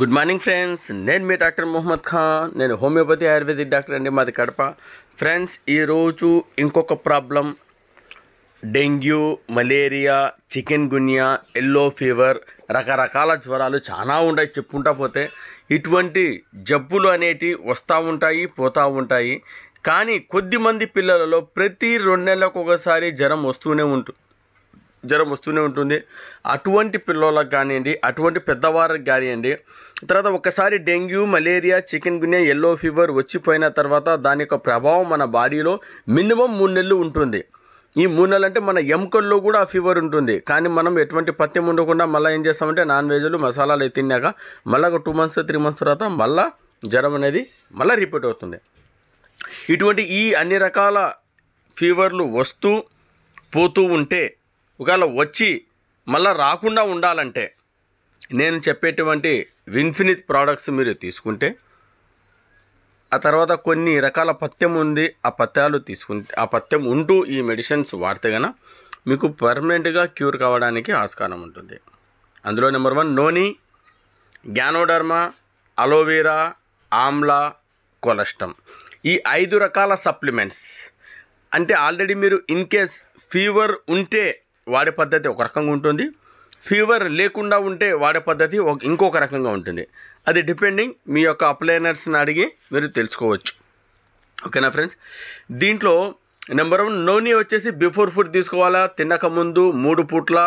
good morning friends నేను మీ doctor Mohammed Khan నేను homeopathy ayurvedic doctor అండి మాది కడప ఫ్రెండ్స్ ఈరోజు ఇంకొక problem dengue malaria chikungunya yellow fever రకరకాల జ్వరాలు చాలా ఉన్నాయి చెప్పుకుంటా పోతే ఇటువంటి జబ్బులు అనేటివి వస్తూ ఉంటాయి పోతూ ఉంటాయి కానీ కొద్దిమంది పిల్లలలో ప్రతి రెండు నెలలకు ఒకసారి జ్వరం వస్తూనే ఉంటుంది జ్వరం వస్తూనే ఉంటుంది అటువంటి పిల్లలకు కానివ్వండి అటువంటి పెద్దవారికి కానివ్వండి తర్వాత ఒకసారి dengue malaria chikungunya yellow fever వచ్చిపోయిన తర్వాత దాని యొక్క ప్రభావం మన బాడీలో మినిమం మూడు నెలలు ఉంటుంది ఈ మూడు నెలలు అంటే మన ఎముకల్లో కూడా ఆ ఫీవర్ ఉంటుంది కానీ మనం ఎటువంటి పత్యం ఉండకుండా మళ్ళీ ఏం చేస్తామంటే నాన్ వెజ్లు మసాలాలు తిన్నాక మళ్ళీ ఒక టూ మంత్స్ త్రీ మంత్స్ తర్వాత మళ్ళీ జ్వరం అనేది మళ్ళీ రిపీట్ అవుతుంది ఇటువంటి ఈ అన్ని రకాల ఫీవర్లు వస్తూ పోతూ ఉంటే ఒకవేళ వచ్చి మళ్ళా రాకుండా ఉండాలంటే నేను చెప్పేటువంటి విన్ఫినిత్ ప్రోడక్ట్స్ మీరు తీసుకుంటే ఆ తర్వాత కొన్ని రకాల పథ్యం ఉంది ఆ పథ్యాలు తీసుకుంటే ఆ పథ్యం ఉంటూ ఈ మెడిసిన్స్ వాడితే గన మీకు పర్మనెంట్గా క్యూర్ కావడానికి ఆస్కారం ఉంటుంది అందులో number one noni ganoderma aloe vera amla colostrum ఈ ఐదు రకాల సప్లిమెంట్స్ అంటే ఆల్రెడీ మీరు ఇన్ కేస్ ఫీవర్ ఉంటే వాడే పద్ధతి ఒక రకంగా ఉంటుంది ఫీవర్ లేకుండా ఉంటే వాడే పద్ధతి ఇంకొక రకంగా ఉంటుంది అది డిపెండింగ్ మీ యొక్క అప్లైనర్స్ని అడిగి మీరు తెలుసుకోవచ్చు ఓకేనా ఫ్రెండ్స్ దీంట్లో నెంబర్ వన్ నోని వచ్చేసి బిఫోర్ ఫుడ్ తీసుకోవాలా తినక ముందు మూడు పూట్ల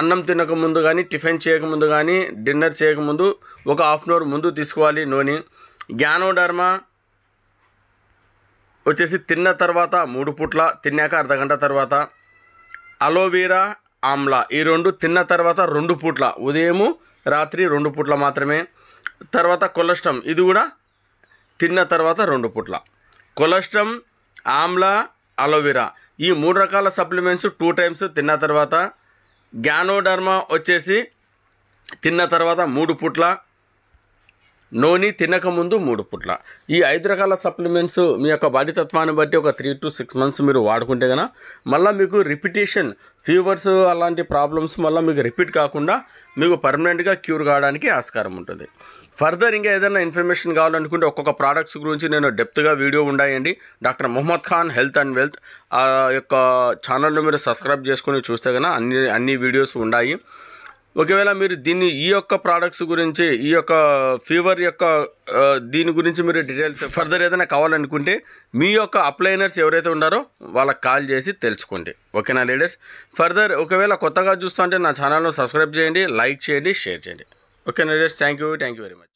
అన్నం తినక ముందు కానీ టిఫిన్ చేయకముందు కానీ డిన్నర్ చేయకముందు ఒక హాఫ్ అన్ అవర్ ముందు తీసుకోవాలి నోని జ్ఞానోడర్మ వచ్చేసి తిన్న తర్వాత మూడు పూట్ల తిన్నాక అర్ధగంట తర్వాత అలోవీరా ఆమ్లా ఈ రెండు తిన్న తర్వాత రెండు పూట్ల ఉదయము రాత్రి రెండు పూట్ల మాత్రమే తర్వాత కొలెస్ట్రమ్ ఇది కూడా తిన్న తర్వాత రెండు పూట్ల కొలెస్ట్రమ్ ఆమ్లా అలోవీరా ఈ మూడు రకాల సప్లిమెంట్స్ టూ టైమ్స్ తిన్న తర్వాత గ్యానోడర్మా వచ్చేసి తిన్న తర్వాత మూడు పూట్ల నోని తినకముందు మూడు పుట్ల ఈ ఐదు రకాల సప్లిమెంట్స్ మీ యొక్క బాడీ తత్వాన్ని బట్టి ఒక త్రీ టు సిక్స్ మంత్స్ మీరు వాడుకుంటే కనుక మళ్ళీ మీకు రిపిటేషన్ ఫీవర్స్ అలాంటి ప్రాబ్లమ్స్ మళ్ళీ మీకు రిపీట్ కాకుండా మీకు పర్మనెంట్గా క్యూర్ కావడానికి ఆస్కారం ఉంటుంది ఫర్దర్ ఇంకా ఏదైనా ఇన్ఫర్మేషన్ కావాలనుకుంటే ఒక్కొక్క ప్రోడక్ట్స్ గురించి నేను డెప్త్గా వీడియో ఉండాయండి doctor Mohammed Khan health and wealth ఆ యొక్క ఛానల్లో మీరు సబ్స్క్రైబ్ చేసుకుని చూస్తే కనుక అన్ని అన్ని వీడియోస్ ఉన్నాయి ఒకవేళ మీరు దీన్ని ఈ యొక్క ప్రోడక్ట్స్ గురించి ఈ యొక్క ఫీవర్ యొక్క దీని గురించి మీరు డీటెయిల్స్ ఫర్దర్ ఏదైనా కావాలనుకుంటే మీ యొక్క అప్లైనర్స్ ఎవరైతే ఉన్నారో వాళ్ళకి కాల్ చేసి తెలుసుకోండి ఓకేనా లేడీస్ ఫర్దర్ ఒకవేళ కొత్తగా చూస్తుంటే నా ఛానల్ను సబ్స్క్రైబ్ చేయండి లైక్ చేయండి షేర్ చేయండి ఓకేనా ladies thank you thank you very much